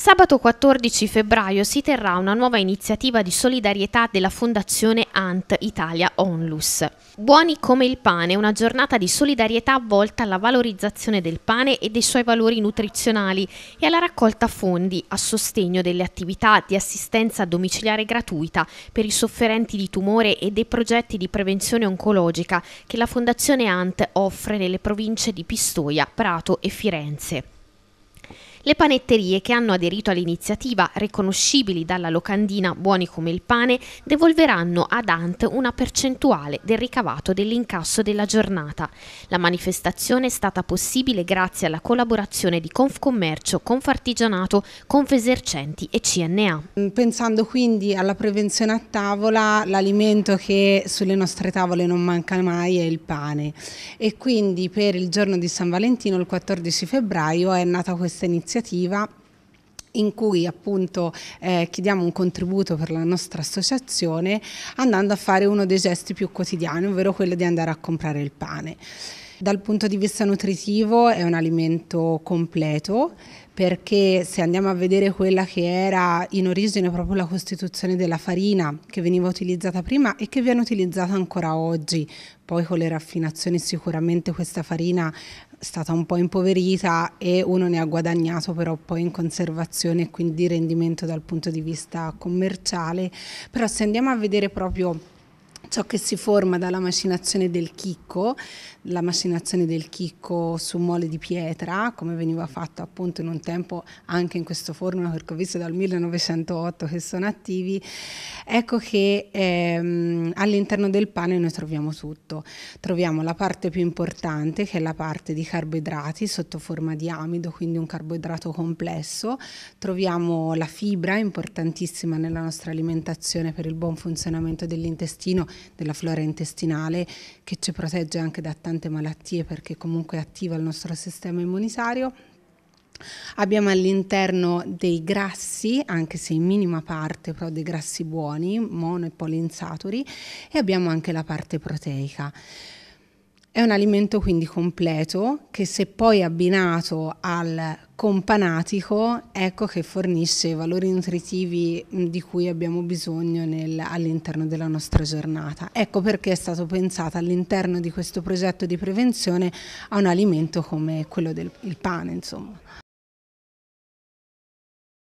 Sabato 14 febbraio si terrà una nuova iniziativa di solidarietà della Fondazione Ant Italia Onlus. Buoni come il pane, una giornata di solidarietà volta alla valorizzazione del pane e dei suoi valori nutrizionali e alla raccolta fondi a sostegno delle attività di assistenza domiciliare gratuita per i sofferenti di tumore e dei progetti di prevenzione oncologica che la Fondazione Ant offre nelle province di Pistoia, Prato e Firenze. Le panetterie che hanno aderito all'iniziativa, riconoscibili dalla locandina Buoni come il pane, devolveranno ad Ant una percentuale del ricavato dell'incasso della giornata. La manifestazione è stata possibile grazie alla collaborazione di Confcommercio, Confartigianato, Confesercenti e CNA. Pensando quindi alla prevenzione a tavola, l'alimento che sulle nostre tavole non manca mai è il pane e quindi per il giorno di San Valentino, il 14 febbraio, è nata questa iniziativa iniziativa in cui appunto eh, chiediamo un contributo per la nostra associazione andando a fare uno dei gesti più quotidiani, ovvero quello di andare a comprare il pane. Dal punto di vista nutritivo è un alimento completo perché se andiamo a vedere quella che era in origine proprio la costituzione della farina che veniva utilizzata prima e che viene utilizzata ancora oggi, poi con le raffinazioni sicuramente questa farina è stata un po' impoverita e uno ne ha guadagnato però poi in conservazione e quindi rendimento dal punto di vista commerciale, però se andiamo a vedere proprio ciò che si forma dalla macinazione del chicco, la macinazione del chicco su mole di pietra, come veniva fatto appunto in un tempo anche in questo forno, perché ho visto dal 1908 che sono attivi, ecco che ehm, all'interno del pane noi troviamo tutto. Troviamo la parte più importante, che è la parte di carboidrati sotto forma di amido, quindi un carboidrato complesso, troviamo la fibra, importantissima nella nostra alimentazione per il buon funzionamento dell'intestino, della flora intestinale che ci protegge anche da tante malattie perché comunque attiva il nostro sistema immunitario. Abbiamo all'interno dei grassi, anche se in minima parte, però dei grassi buoni, mono e polinsaturi, e abbiamo anche la parte proteica. È un alimento quindi completo che se poi abbinato al companatico ecco che fornisce i valori nutritivi mm, di cui abbiamo bisogno nel, all'interno della nostra giornata. Ecco perché è stato pensato all'interno di questo progetto di prevenzione a un alimento come quello del pane, insomma.